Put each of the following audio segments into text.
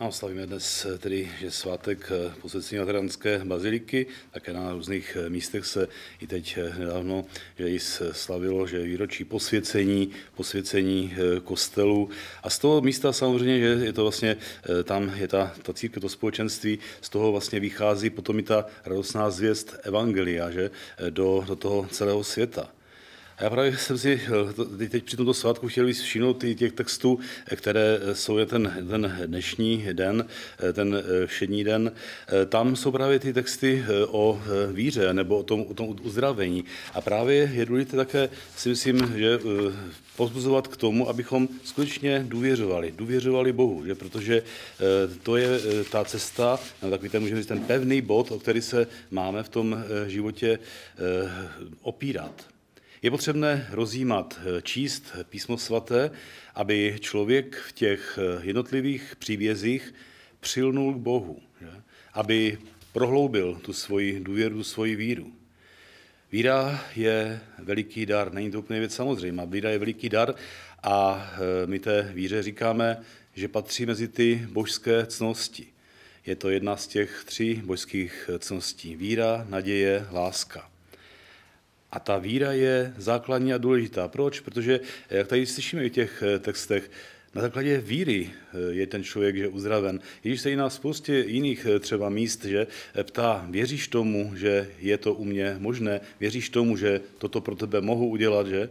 No, slavíme dnes eh, tedy, že svátek eh, posvěcení Lateranské baziliky, také na různých eh, místech se i teď nedávno že ji slavilo, že výročí posvěcení, posvěcení kostelu. A z toho místa samozřejmě, že je to vlastně, tam je ta, ta církev, to společenství, z toho vlastně vychází potom i ta radostná zvěst Evangelia, že do, do toho celého světa. A já právě jsem si eh, teď při tomto svátku chtěl víc všimnout těch textů, eh, které eh, jsou je ten, ten dnešní den, ten všední den. Tam jsou právě ty texty o víře nebo o tom, o tom uzdravení. A právě je důležité také, si myslím, že pozbuzovat k tomu, abychom skutečně důvěřovali, důvěřovali Bohu, že? protože to je ta cesta, tak takový ten, můžeme říct, ten pevný bod, o který se máme v tom životě opírat. Je potřebné rozjímat, eh, číst písmo svaté, aby člověk v těch eh, jednotlivých příbězích přilnul k Bohu, že? aby prohloubil tu svoji důvěru, tu svoji víru. Víra je veliký dar, není to úplně věc samozřejmá. Víra je veliký dar a eh, my té víře říkáme, že patří mezi ty božské cnosti. Je to jedna z těch tří božských cností. Víra, naděje, láska. A ta víra je základní a důležitá. Proč? Protože, eh, jak tady slyšíme v těch eh, textech, na základě víry eh, je ten člověk že uzdraven. Ježíš se i na spoustě jiných třeba míst že ptá, věříš tomu, že je to u mě možné, věříš tomu, že toto pro tebe mohu udělat, že?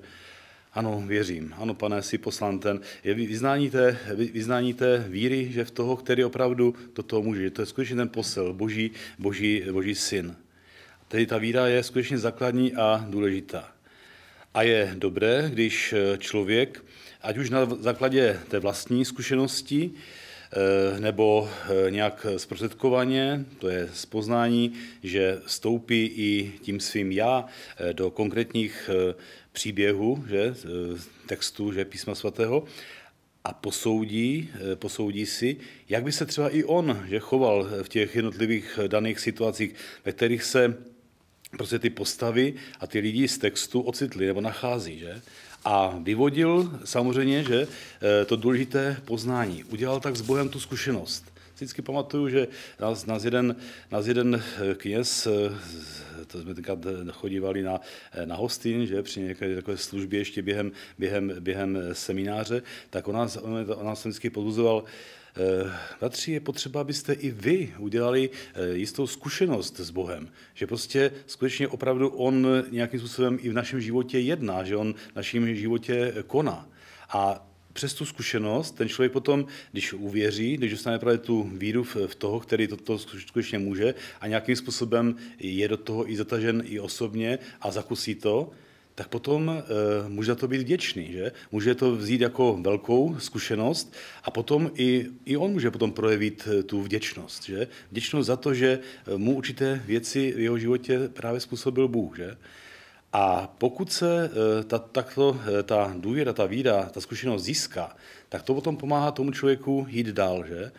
Ano, věřím. Ano, pane, si poslán ten. Je vyznání té, vyznání té víry, že v toho, který opravdu toto může. To je skutečně ten posel, boží, boží, boží syn. Tedy ta víra je skutečně základní a důležitá. A je dobré, když eh, člověk, ať už na základě té vlastní zkušenosti, eh, nebo eh, nějak zprostředkovaně, to je spoznání, že stoupí i tím svým já do konkrétních příběhů, že, textů že, písma svatého a posoudí, posoudí si, jak by se třeba i on že choval v těch jednotlivých daných situacích, ve kterých se prostě ty postavy a ty lidi z textu ocitli nebo nachází, že? A vyvodil samozřejmě, že eh, to důležité poznání. Udělal tak s Bohem tu zkušenost vždycky pamatuju, že nás, nás, jeden, nás jeden eh, kněz, eh, to jsme tenkrát eh, chodívali na, na hostin, že při nějaké takové službě ještě během, během, během semináře, tak on nás, on, on nás vždycky podluzoval, Bratři, je potřeba, abyste i vy udělali jistou zkušenost s Bohem, že prostě skutečně opravdu On nějakým způsobem i v našem životě jedná, že On v našem životě koná. A přes tu zkušenost ten člověk potom, když uvěří, když dostane právě tu víru v toho, který toto skutečně může a nějakým způsobem je do toho i zatažen i osobně a zakusí to, tak potom e, může za to být vděčný, že? Může to vzít jako velkou zkušenost a potom i, i on může potom projevit eh, tu vděčnost, že? Vděčnost za to, že eh, mu určité věci v jeho životě právě způsobil Bůh, že? A pokud se eh, ta, takto eh, ta důvěra, ta víra, ta zkušenost získá, tak to potom pomáhá tomu člověku jít dál, že?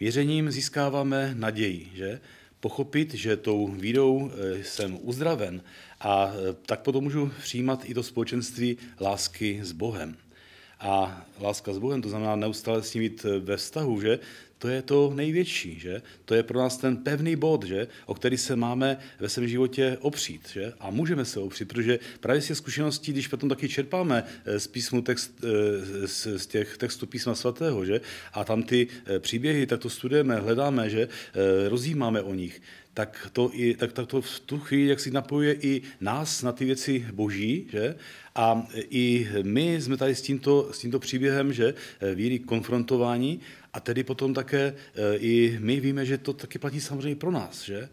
Věřením získáváme naději, že? Pochopit, že tou vírou eh, jsem uzdraven a tak potom můžu přijímat i to společenství lásky s Bohem. A láska s Bohem, to znamená neustále s ním jít eh, ve vztahu, že? To je to největší, že? To je pro nás ten pevný bod, že? O který se máme ve svém životě opřít, že? A můžeme se opřít, protože právě z těch zkušeností, když potom taky čerpáme eh, z písmu text, eh, z těch textů písma svatého, že? A tam ty příběhy, tak to studujeme, hledáme, že? Rozjímáme o nich tak to, i, tak, tak to v tu chvíli jak si napojuje i nás na ty věci boží, že? A i my jsme tady s tímto, s tímto příběhem, že víry konfrontování a tedy potom také e, i my víme, že to taky platí samozřejmě pro nás, že?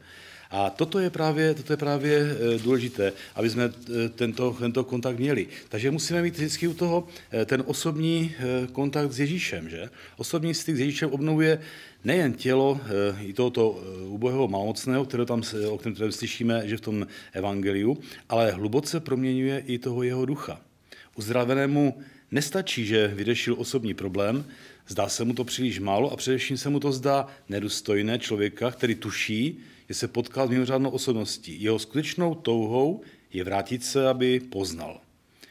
A toto je právě, toto je právě e, důležité, aby jsme e, tento, tento kontakt měli. Takže musíme mít vždycky u toho e, ten osobní kontakt s Ježíšem. Že? Osobní styk s Ježíšem obnovuje nejen tělo i tohoto ubohého malocného, které tam, o kterém slyšíme, že v tom evangeliu, ale hluboce proměňuje i toho jeho ducha. Uzdravenému Nestačí, že vyřešil osobní problém, zdá se mu to příliš málo a především se mu to zdá nedostojné člověka, který tuší, že se potkal s mimořádnou osobností. Jeho skutečnou touhou je vrátit se, aby poznal.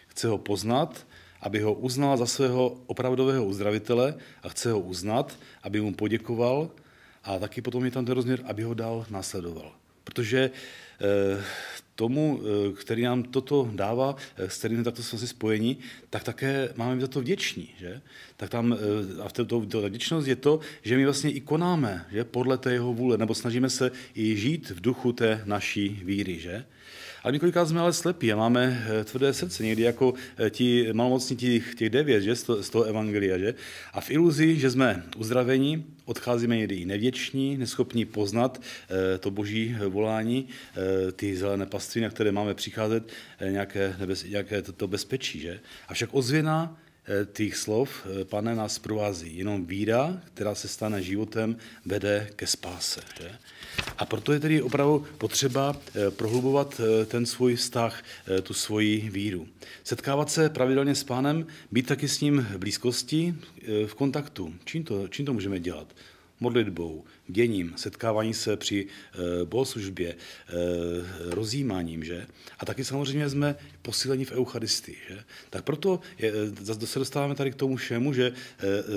Chce ho poznat, aby ho uznal za svého opravdového uzdravitele a chce ho uznat, aby mu poděkoval a taky potom je tam ten rozměr, aby ho dál následoval. Protože eh, tomu, eh, který nám toto dává, eh, s kterým takto jsme si spojeni, tak také máme za to vděční. Že? Tak tam, eh, a v této to, to, vděčnost je to, že my vlastně i konáme že? podle té jeho vůle, nebo snažíme se i žít v duchu té naší víry. Že? Ale my kolikrát jsme ale slepí a máme eh, tvrdé srdce, někdy jako eh, ti malomocní těch, těch devět že, z toho evangelia. Že? A v iluzi, že jsme uzdraveni, odcházíme někdy i nevěční, neschopní poznat eh, to boží volání, ty zelené pastviny, na které máme přicházet, nějaké, nebez, nějaké to, to bezpečí. Že? Avšak ozvěna Eh, těch slov eh, pane nás provází. Jenom víra, která se stane životem, vede ke spáse. Že? A proto je tedy opravdu potřeba eh, prohlubovat ten svůj vztah, tu svoji víru. Setkávat se pravidelně s pánem, být taky s ním v blízkosti, v kontaktu. Čím to, čím to můžeme dělat? modlitbou, děním, setkávání se při eh, bohoslužbě, eh, rozjímáním, že? A taky samozřejmě jsme posíleni v Eucharistii, že? Tak proto je, eh, zase se dostáváme tady k tomu všemu, že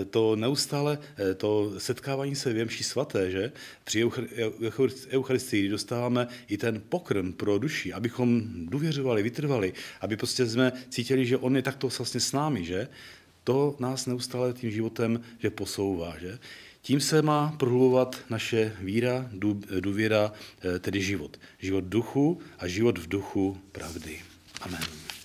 to neustále, to setkávání se v jemší svaté, že? Při Eucharistii, dostáváme i ten pokrm pro duši, abychom důvěřovali, vytrvali, aby prostě jsme cítili, že on je takto vlastně s námi, že? to nás neustále tím životem že posouvá. Že? Tím se má prohlubovat naše víra, důvěra, eh, tedy život. Život duchu a život v duchu pravdy. Amen.